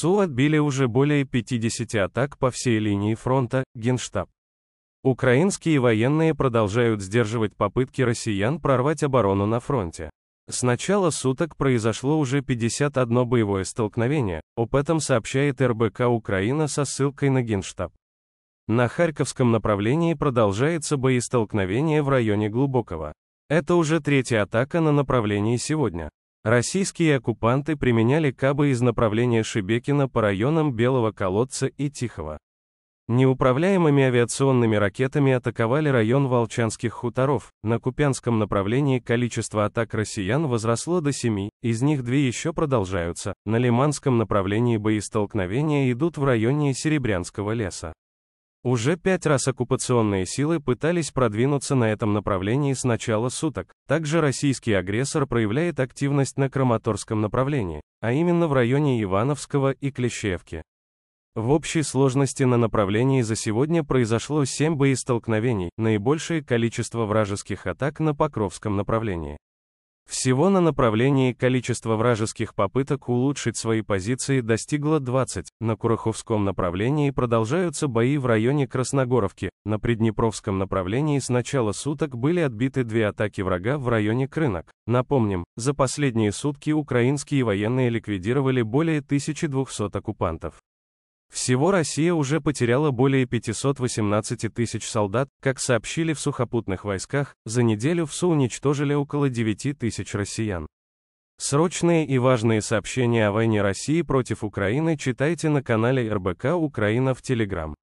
ВСУ отбили уже более 50 атак по всей линии фронта, Генштаб. Украинские военные продолжают сдерживать попытки россиян прорвать оборону на фронте. С начала суток произошло уже 51 боевое столкновение, об этом сообщает РБК Украина со ссылкой на Генштаб. На Харьковском направлении продолжается боестолкновение в районе Глубокого. Это уже третья атака на направлении сегодня. Российские оккупанты применяли кабы из направления Шибекина по районам Белого колодца и Тихого. Неуправляемыми авиационными ракетами атаковали район Волчанских хуторов. На Купянском направлении количество атак россиян возросло до 7, из них две еще продолжаются. На Лиманском направлении боестолкновения идут в районе Серебрянского леса. Уже пять раз оккупационные силы пытались продвинуться на этом направлении с начала суток. Также российский агрессор проявляет активность на Краматорском направлении, а именно в районе Ивановского и Клещевки. В общей сложности на направлении за сегодня произошло 7 боестолкновений, наибольшее количество вражеских атак на Покровском направлении. Всего на направлении количество вражеских попыток улучшить свои позиции достигло 20. На Куроховском направлении продолжаются бои в районе Красногоровки. На Приднепровском направлении с начала суток были отбиты две атаки врага в районе Крынок. Напомним, за последние сутки украинские военные ликвидировали более 1200 оккупантов. Всего Россия уже потеряла более 518 тысяч солдат, как сообщили в сухопутных войсках, за неделю в СУ уничтожили около 9 тысяч россиян. Срочные и важные сообщения о войне России против Украины читайте на канале РБК Украина в Телеграм.